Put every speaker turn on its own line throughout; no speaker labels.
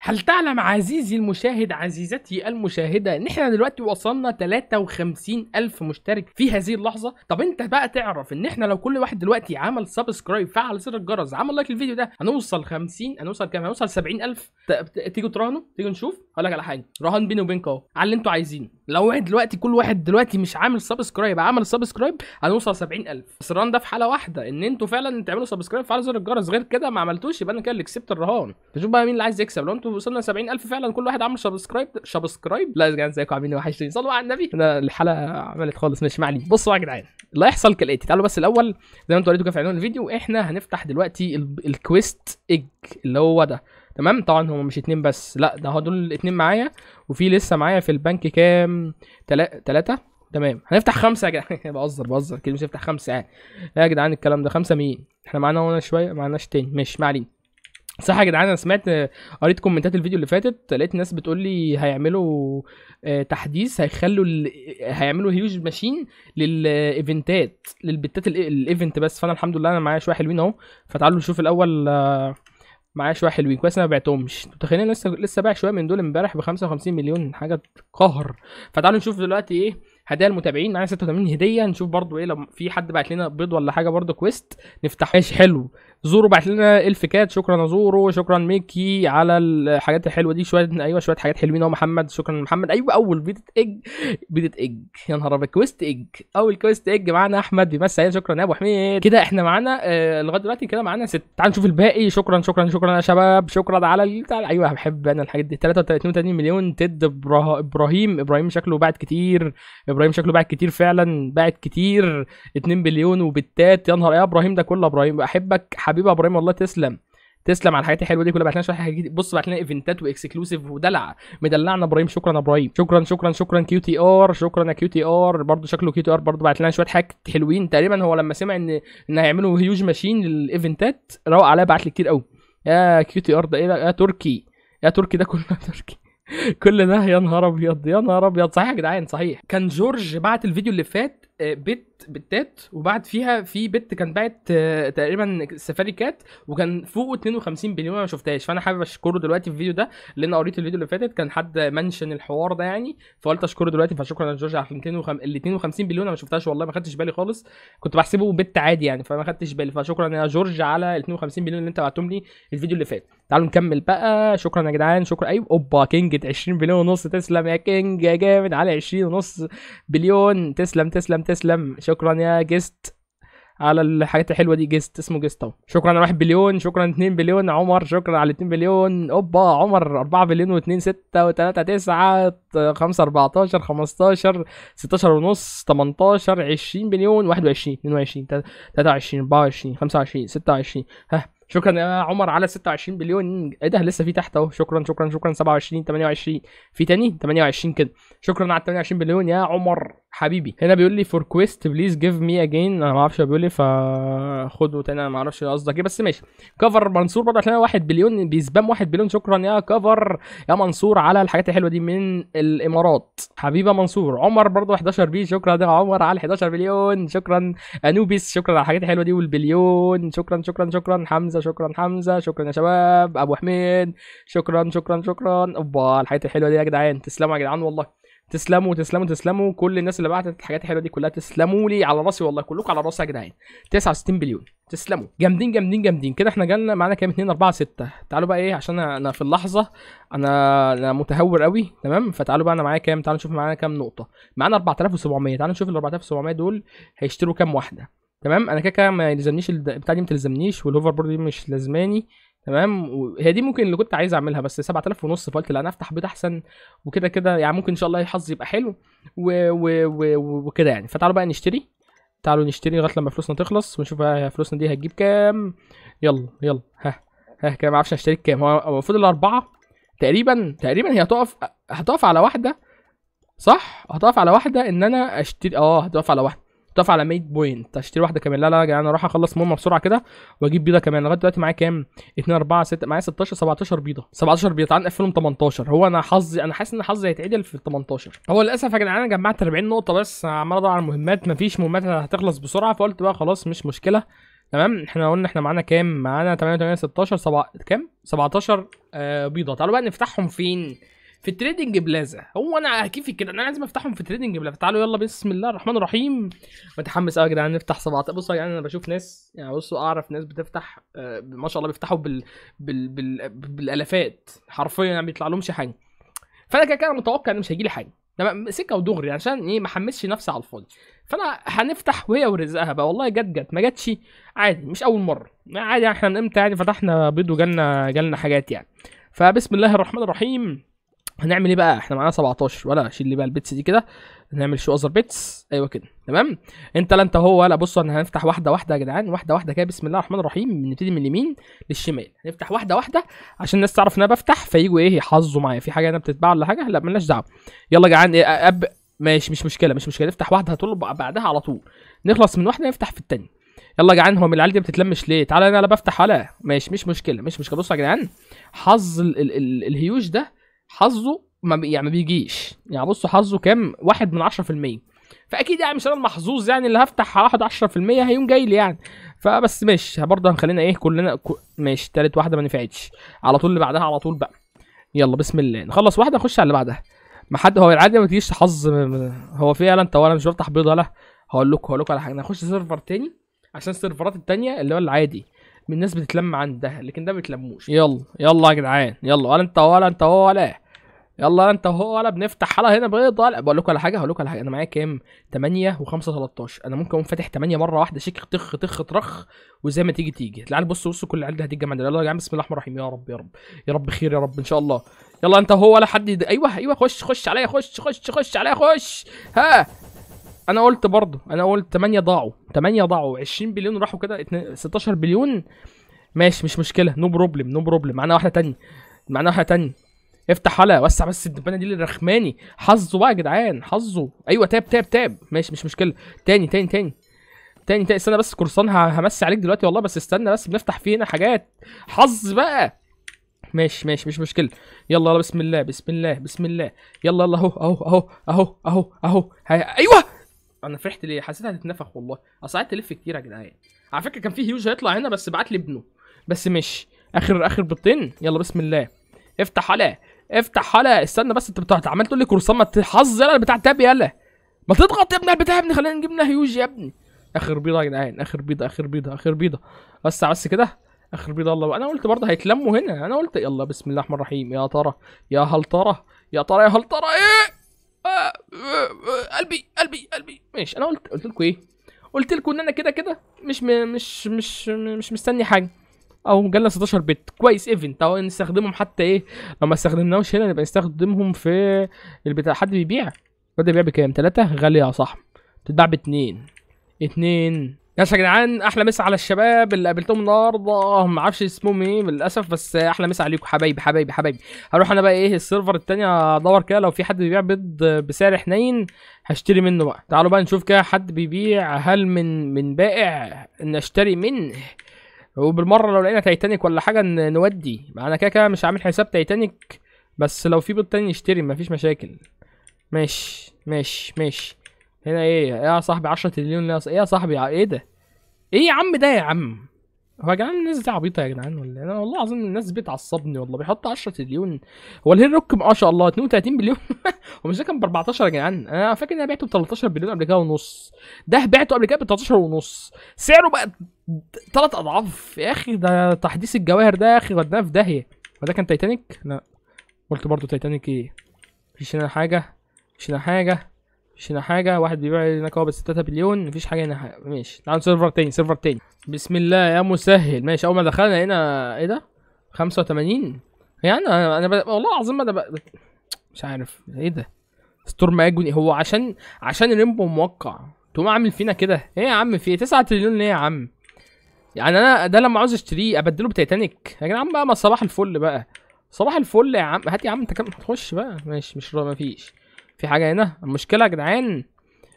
هل تعلم عزيزي المشاهد عزيزتي المشاهدة ان احنا دلوقتي وصلنا 53 الف مشترك في هذه اللحظة طب انت بقى تعرف ان احنا لو كل واحد دلوقتي عمل سبسكرايب فعل زر الجرس عمل لايك الفيديو ده هنوصل 50 هنوصل كام هنوصل 70 الف تيجوا تراهنوا تيجوا نشوف هقول لك على حاجة رهان بيني وبينك اهو على اللي انتوا عايزينه لو واحد دلوقتي كل واحد دلوقتي مش عامل سبسكرايب عمل سبسكرايب هنوصل 70000 الرهان ده في حاله واحده ان انتوا فعلا تعملوا سبسكرايب فعلوا زر الجرس غير كده ما عملتوش يبقى انا كده اللي كسبت الرهان فشوف بقى مين اللي عايز يكسب لو انتوا وصلنا 70000 فعلا كل واحد عمل سبسكرايب سبسكرايب لا يا جدعان ازيكم عاملين إيه؟ وحشتين صلوا على النبي انا الحلقه عملت خالص ماشي ما بصوا يا جدعان اللي هيحصل كالاتي تعالوا بس الاول زي ما انتوا قريتوا كده في عنوان الفيديو احنا هنفتح دلوقتي الكويست ايج اللي هو ده تمام طبعا هم مش اتنين بس لا ده دول الاتنين معايا وفي لسه معايا في البنك كام تلا... تلاتة تمام هنفتح خمسة يا جدعان بهزر بهزر مش هنفتح خمسة يعني يا جدعان الكلام ده خمسة مين احنا معانا هنا شوية معناش تاني ماشي ما علينا صح يا جدعان انا سمعت آه، قريت كومنتات الفيديو اللي فاتت لقيت ناس بتقول لي هيعملوا آه، تحديث هيخلوا ال... هيعملوا هيوج ماشين للايفنتات للبتات الايفنت بس فانا الحمد لله انا معايا شويه حلوين اهو فتعالوا نشوف الاول آه، معايا شويه حلوين كويس انا ما بعتهمش متخيلين لسه لسه بايع شويه من دول امبارح ب 55 مليون حاجه قهر فتعالوا نشوف دلوقتي ايه هدايا المتابعين معايا 86 هديه نشوف برضو ايه لو في حد بعت لنا بيض ولا حاجه برضو كويست نفتح ماشي حلو زورو بعت لنا الف كات شكرا زورو شكرا ميكي على الحاجات الحلوه دي شويه ايوه شويه حاجات حلوين اهو محمد شكرا محمد ايوه اول بيضه اج بيضه اج يا نهار ابيض كويست اج اول كويست اج معانا احمد بيمسي شكرا يا ابو حميد كده احنا معانا آه لغايه دلوقتي كده معانا ست تعال نشوف الباقي شكرا شكرا شكرا يا شباب شكرا على البتاع ايوه بحب انا الحاجات دي 33 مليون تد ابراهيم ابراهيم شكله بعت كتير ابراهيم شكله باعت كتير فعلا باعت كتير 2 بليون وبتات يا نهار يا ابراهيم ده كله ابراهيم احبك حبيبي ابراهيم والله تسلم تسلم على الحاجات الحلوه دي كلها بعت لنا شويه حاجات بص بعت لنا ايفنتات واكسكلوسيف ودلع مدلعنا ابراهيم شكرا ابراهيم شكرا شكرا شكرا كيو تي ار شكرا يا كيو تي ار برضه شكله كيو تي ار برضه بعت لنا شويه حاجات حلوين تقريبا هو لما سمع ان ان هيعملوا هيوج ماشين للايفنتات روق عليها بعت لي كتير قوي يا كيو تي ار ده ايه يا تركي يا تركي ده كله تركي كل يا نهار ابيض يا نهار ابيض صحيح يا جدعان صحيح كان جورج بعت الفيديو اللي فات بت بتات وبعد فيها في بت كان باعت آه، تقريبا سفاري كات وكان فوقه 52 بليون انا ما شفتهاش فانا حابب اشكره دلوقتي في الفيديو ده لان قريت الفيديو اللي فاتت كان حد منشن الحوار ده يعني فقلت اشكره دلوقتي فشكرا يا جورج على ال 52 بليون انا ما شفتهاش والله ما خدتش بالي خالص كنت بحسبه بت عادي يعني فما خدتش بالي فشكرا يا جورج على ال 52 بليون اللي انت بعتهم لي الفيديو اللي فات تعالوا نكمل بقى شكرا يا جدعان شكرا ايوه اوبا كينج 20 بليون ونص تسلم يا كينج يا جامد على 20 ونص بليون تسلم تسلم تسلم شكرا يا جست على الحاجات الحلوه دي جست اسمه جست اهو شكرا على 1 بليون شكرا 2 بليون عمر شكرا على 2 بليون اوبا عمر 4 بليون و2 6 و3 9 5 14 15 16 ونص 18 20 بليون 21 22 23 24 25 26 ها شكرا يا عمر على 26 بليون ايه ده لسه في تحت اهو شكرا شكرا شكرا 27 28 في تاني 28 كده شكرا على 28 بليون يا عمر حبيبي هنا بيقول لي فور كويست بليز جيف مي اجين انا ما اعرفش بيقول لي فخده تاني انا ما اعرفش إيه قصدك ايه بس ماشي كفر منصور برضه عشان 1 بليون بيسبام 1 بليون شكرا يا كفر يا منصور على الحاجات الحلوه دي من الامارات حبيبه منصور عمر برضه 11 بي شكرا يا عمر على 11 بليون شكرا انوبيس شكرا على الحاجات الحلوه دي والبليون شكرا شكرا شكرا حمزه شكرا حمزه شكرا يا شباب ابو حميد شكرا شكرا شكرا اوبا الحاجات الحلوه دي يا جدعان تسلموا يا جدعان والله تسلموا تسلموا تسلموا كل الناس اللي بعتت الحاجات الحلوه دي كلها تسلموا لي على راسي والله كلكم على راسي يا جدعان 69 بليون تسلموا جامدين جامدين جامدين كده احنا جالنا معانا كام 2 4 6 تعالوا بقى ايه عشان انا في اللحظه انا انا متهور قوي تمام فتعالوا بقى انا معايا كام تعالوا نشوف معانا كام نقطه معانا 4700 تعالوا نشوف ال 4700 دول هيشتروا كام واحده تمام انا كده كده ما يلزمنيش البتاع دي ما تلزمنيش والهوفر بورد دي مش لازماني تمام وهي دي ممكن اللي كنت عايز اعملها بس 7000 ونص فقلت لا انا افتح بيت احسن وكده كده يعني ممكن ان شاء الله الحظ يبقى حلو و... و... و... وكده يعني فتعالوا بقى نشتري تعالوا نشتري لغايه لما فلوسنا تخلص ونشوف بقى فلوسنا دي هتجيب كام يلا يلا ها ها كده ما اعرفش هشتري كام هو المفروض الاربعه تقريبا تقريبا هي هتقف هتقف على واحده صح هتقف على واحده ان انا اشتري اه هتقف على واحده تقف على 100 بوينت اشتري واحده كمان لا لا يا انا اروح اخلص مهمه بسرعه كده واجيب بيضه كمان لغايه دلوقتي معايا كام 2 4 6 معايا 16 17 بيضه 17 بيضه تعال نقفلهم 18 هو انا حظي انا حاسس ان حظي هيتعدل في ال 18 هو للاسف يا جدعان انا جمعت 40 نقطه بس عمال ادور على المهمات مفيش مهمات هتخلص بسرعه فقلت بقى خلاص مش مشكله تمام احنا قلنا احنا معانا كام معانا 8 8 16 7 كام 17 آه بيضه تعالوا بقى نفتحهم فين في التريدنج بلازا هو انا في كده انا لازم افتحهم في التريدنج بلازا تعالوا يلا بسم الله الرحمن الرحيم متحمس قوي يا جدعان نفتح 17 بصوا يا جدعان انا بشوف ناس يعني بصوا اعرف ناس بتفتح آه، ما شاء الله بيفتحوا بال... بال... بال... بالالافات حرفيا يعني ما بيطلع لهمش حاجه فانا كده كده متوقع ان مش هيجي لي حاجه لما سكه ودغري عشان ايه ما حمسش نفسي على الفاضي فانا هنفتح وهي ورزقها بقى والله جت جت ما جتش عادي مش اول مره عادي احنا من امتى يعني فتحنا بيض وجالنا جالنا حاجات يعني فبسم الله الرحمن الرحيم هنعمل ايه بقى احنا معانا 17 ولا شيل اللي بقى البيتس دي كده نعمل شو اذر بيتس ايوه كده تمام انت لا انت هو ولا بصوا احنا هنفتح واحده واحده يا جدعان واحده واحده كده بسم الله الرحمن الرحيم نبتدي من اليمين للشمال هنفتح واحده واحده عشان الناس تعرف ان انا بفتح فييجوا ايه يحظوا معايا في حاجه انا بتتباع ولا حاجه لا مالناش دعوه يلا يا جدعان ايه اب ماشي مش مشكله مش مشكله نفتح واحده هتطلب بعدها على طول نخلص من واحده نفتح في الثانيه يلا يا جدعان هو من العيال دي ما بتتلمش ليه تعالى انا لا بفتح ولا ماشي مش مشكله مش مشكله بصوا يا جدعان حظ ال ال ال الهيوش ده حظه ما بي يعني ما بيجيش يعني بصوا حظه كام واحد من عشرة في المية فاكيد يعني مش انا المحظوظ يعني اللي هفتح واحد عشرة في المية هيقوم جاي لي يعني فبس ماشي برضه هنخلينا ايه كلنا ك... ماشي تالت واحده ما نفعتش على طول اللي بعدها على طول بقى يلا بسم الله نخلص واحده نخش على اللي بعدها ما حد هو العادي ما بتجيش حظ هو في انت وانا مش بفتح بيضه لا هقول لكم هقول لكم على حاجه نخش سيرفر تاني عشان السيرفرات التانيه اللي هو العادي من الناس بتتلم عند ده لكن ده ما بيتلموش يلا يلا يا جدعان يلا ولا انت ولا انت هو ولا ايه. يلا انت هو ولا بنفتح حلقه هنا بيضاء بقول لكم على حاجه هقول لكم على حاجه انا معايا كام 8 و5 13 انا ممكن اقوم فاتح 8 مره واحده شيك تخ تخ ترخ وزي ما تيجي تيجي تعال بص بص كل العيال دي هتيجي عندنا يلا يا جدعان بسم الله الرحمن الرحيم يا رب يا رب يا رب خير يا رب ان شاء الله يلا انت هو ولا حد ايوه ايوه خش خش عليا خش خش خش عليا خش ها انا قلت برضه انا قلت 8 ضاعوا 8 ضاعوا 20 بليون راحوا كده 16 بليون ماشي مش مشكله نو بروبلم نو بروبلم معانا واحده تانية معانا واحده تانية افتح حلقه وسع بس الدبانه دي اللي رخماني حظه بقى يا جدعان حظه ايوه تاب تاب تاب ماشي مش مشكله تاني تاني تاني تاني تاني استنى بس كرسان همسي عليك دلوقتي والله بس استنى بس بنفتح فيه هنا حاجات حظ بقى ماشي ماشي مش مشكله يلا يلا بسم الله بسم الله بسم الله يلا يلا اهو اهو اهو اهو اهو اهو ايوه انا فرحت ليه حسيتها هتتنفخ والله اصل قعدت الف كتير يا جدعان على فكره كان في هيوج هيطلع هنا بس بعت لي ابنه بس مش اخر اخر بطين يلا بسم الله افتح حلا افتح حلا استنى بس انت بتاعت عمال تقول لي كرسامه ما تحظ يلا بتاع تاب يلا ما تضغط يا ابني البتاع يا ابني خلينا نجيب لنا هيوج يا ابني اخر بيضه يا جدعان اخر بيضه اخر بيضه اخر بيضه بس بس كده اخر بيضه الله انا قلت برضه هيتلموا هنا انا قلت يلا بسم الله الرحمن الرحيم يا ترى يا هل ترى يا ترى يا هل ترى ايه قلبي قلبي قلبي ماشي انا قلت قلت لكم ايه قلت لكم ان انا كده كده مش م... مش مش مش مستني حاجه او مجله 16 بت كويس ايفنت اهو نستخدمهم حتى ايه لو ما استخدمناهمش هنا نبقى نستخدمهم في البتاع حد بيبيع بدأ بيبيع بكام تلاتة غالية يا صاحبي بتتباع باتنين اتنين يا جدعان احلى مسا على الشباب اللي قابلتهم النهارده ما اعرفش اسمهم ايه للاسف بس احلى مسا عليكم حبايبي حبايبي حبايبي هروح انا بقى ايه السيرفر التاني ادور كده لو في حد بيبيع بيض بسعر حنين هشتري منه بقى تعالوا بقى نشوف كده حد بيبيع هل من من بائع نشتري منه وبالمره لو لقينا تايتانيك ولا حاجه نودي انا كده كده مش عامل حساب تايتانيك بس لو في بيض تاني نشتري مفيش مشاكل ماشي ماشي ماشي هنا ايه يا صاحبي 10 تريليون ايه يا صاحبي ايه ده ايه يا عم ده يا عم هو يا جدعان الناس دي عبيطه يا جدعان ولا إيه؟ انا والله العظيم الناس بتعصبني والله بيحط 10 تريليون هو الهير روك ما شاء الله 32 مليون ومش ده كان ب 14 يا جدعان انا فاكر ان انا بعته ب 13 مليون قبل كده ونص ده بعته قبل كده ب 13 ونص سعره بقى ثلاث اضعاف يا اخي ده تحديث الجواهر ده يا اخي ودناه في داهيه وده كان تايتانيك لا قلت برضه تايتانيك ايه مفيش هنا حاجه مفيش هنا حاجه مشينا حاجه واحد بيبيع هناك اهو بس بليون مفيش حاجه هنا حاجة. ماشي تعال سيرفر تاني سيرفر تاني بسم الله يا مسهل ماشي اول ما دخلنا هنا ايه ده 85 يعني انا انا ب... والله العظيم انا ب... مش عارف ايه ده ستورم اجوني هو عشان عشان ريمبو موقع تقوم عامل فينا كده ايه يا عم في 9 إيه؟ تريليون ليه يا عم يعني انا ده لما عاوز اشتريه ابدله بتيتانيك يا جدعان بقى ما صباح الفل بقى صباح الفل يا عم هات يا عم انت كم تخش بقى ماشي مش مفيش في حاجه هنا المشكله يا جدعان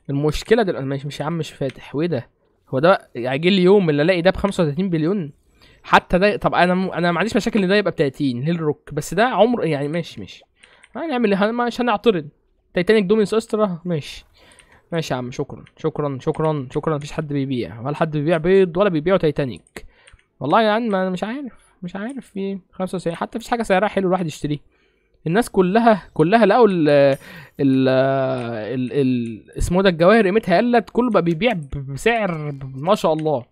المشكله دلوقتي مش مش يا عم مش فاتح وايه ده هو ده هيجي لي يوم اللي الاقي ده ب 35 بليون حتى ده طب انا م... انا ما عنديش مشاكل ان ده يبقى ب 30 للروك بس ده عمر يعني ماشي ماشي هنعمل ايه مش هنعترض تايتانيك دومينس استرا ماشي ماشي يا عم شكرا شكرا شكرا شكرا مفيش حد بيبيع ولا حد بيبيع بيض ولا بيبيعوا تايتانيك والله يا يعني عم انا مش عارف مش عارف في 95 حتى مفيش حاجه سعرها حلو الواحد يشتريه الناس كلها كلها لقوا ال ال ال اسمه ده الجواهر قيمتها قلت كله بقى بيبيع بسعر ما شاء الله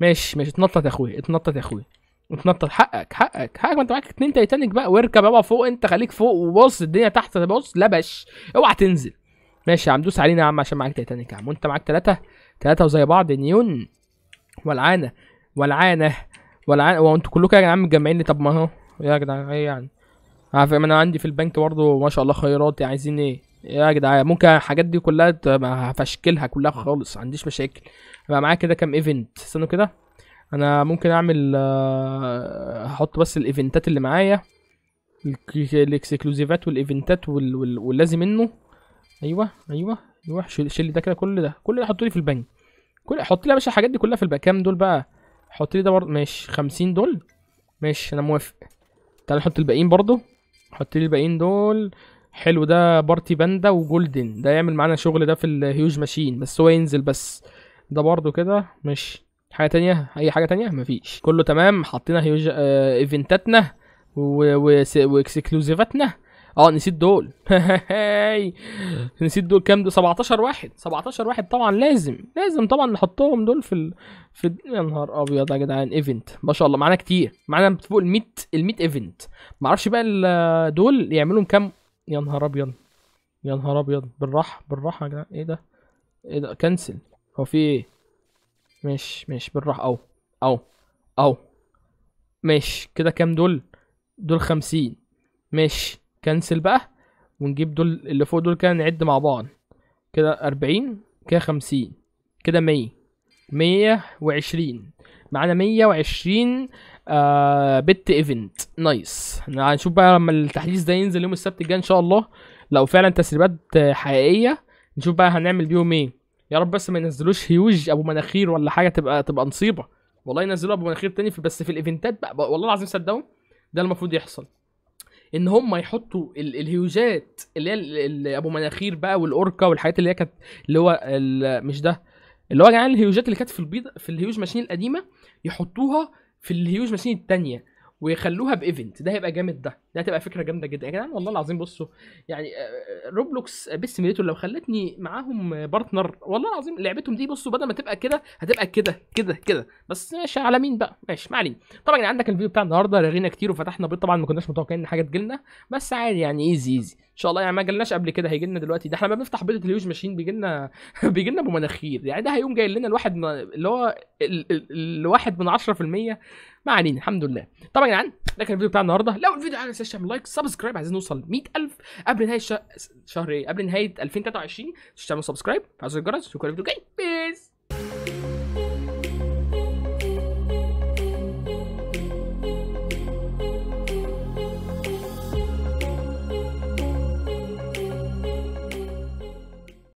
ماشي ماشي اتنطط يا اخويا اتنطط يا اخويا اتنطط حقك حقك حقك ما انت معاك اتنين تايتانيك بقى واركب بقى فوق انت خليك فوق وبص الدنيا تحت بص لبش اوعى تنزل ماشي يا عم دوس علينا يا عم عشان معاك تايتانيك يا عم وانت معاك ثلاثة ثلاثة وزي بعض نيون ولعانة ولعانة ولعانة هو انتوا كلكم يا جدعان متجمعين لي طب ما اهو يا جدعان ايه يعني عارف إيه، انا عندي في البنك برضه ما شاء الله خيرات عايزين إيه؟, ايه يا جدعان ممكن الحاجات دي كلها هفشكلها كلها خالص عنديش مشاكل بقى معايا كده كام ايفنت استنوا كده انا ممكن اعمل احط آه، بس الايفنتات اللي معايا الاكسكلوزيفات والايفنتات واللازم منه ايوه ايوه ايوه شيل ده كده كل ده كل ده حطولي في البنك كل حط لي يا باشا الحاجات دي كلها في البنك كام دول بقى حط لي ده برضه ماشي 50 دول ماشي انا موافق تعال نحط الباقيين برضه حط لي الباقيين دول حلو ده بارتي باندا وجولدن ده يعمل معانا شغل ده في الهيوج ماشين بس هو ينزل بس ده برضو كده ماشي حاجه تانية اي حاجه تانية مفيش كله تمام حطينا هيوج و... و... واكسكلوزيفاتنا اه نسيت دول نسيت دول كام دول 17 واحد 17 واحد طبعا لازم لازم طبعا نحطهم دول في ال... في ال... يا نهار ابيض يا جدعان ايفنت ما شاء الله معانا كتير معانا فوق ال 100 ال 100 ايفنت ما اعرفش بقى دول يعملوا كام يا نهار ابيض يا نهار ابيض بالراحه بالراحه يا جدعان ايه ده ايه ده كنسل هو في ايه ماشي ماشي بالراحه او او او ماشي كده كام دول دول 50 ماشي كنسل بقى ونجيب دول اللي فوق دول كده نعد مع بعض كده أربعين كده خمسين كده مية مية وعشرين معانا مية وعشرين آه بت ايفنت نايس هنشوف بقى لما التحديث ده ينزل يوم السبت الجاي ان شاء الله لو فعلا تسريبات حقيقيه نشوف بقى هنعمل بيهم ايه يا رب بس ما ينزلوش هيوج ابو مناخير ولا حاجه تبقى تبقى نصيبه والله ينزلوا ابو مناخير تاني في بس في الايفنتات بقى, بقى والله العظيم صدقوا ده المفروض يحصل ان هم يحطوا ال- الهيوجات اللي هي ال- ابو مناخير بقى والاوركا والحاجات اللي هي كانت اللي هو ال- مش ده اللي هو يا جدعان الهيوجات اللي كانت في البيض في الهيوج ماشين القديمه يحطوها في الهيوج ماشين التانية ويخلوها بايفنت ده هيبقى جامد ده ده هتبقى فكره جامده جدا يا جدعان والله العظيم بصوا يعني روبلوكس بيس ميليتور لو خلتني معاهم بارتنر والله العظيم لعبتهم دي بصوا بدل ما تبقى كده هتبقى كده كده كده بس ماشي على مين بقى ماشي ما علينا طبعا يعني عندك الفيديو بتاع النهارده رغينا كتير وفتحنا بيت طبعا ما كناش متوقعين ان حاجه تجيلنا بس عادي يعني ايزي ايزي ان شاء الله يعني ما جالناش قبل كده هيجي لنا دلوقتي ده احنا ما بنفتح بيضه الهيوج ماشين بيجي لنا بيجي لنا بمناخير يعني ده هيقوم جاي لنا الواحد من... اللي هو الواحد من 10% ما علينا الحمد لله طبعا يا يعني جدعان ده كان الفيديو بتاع النهارده لو الفيديو عجبك ما تعمل لايك سبسكرايب عايزين نوصل 100000 قبل نهايه الشهر شهر ايه قبل نهايه 2023 تعملوا سبسكرايب فعزوا الجرس شكرا الفيديو جاي بيس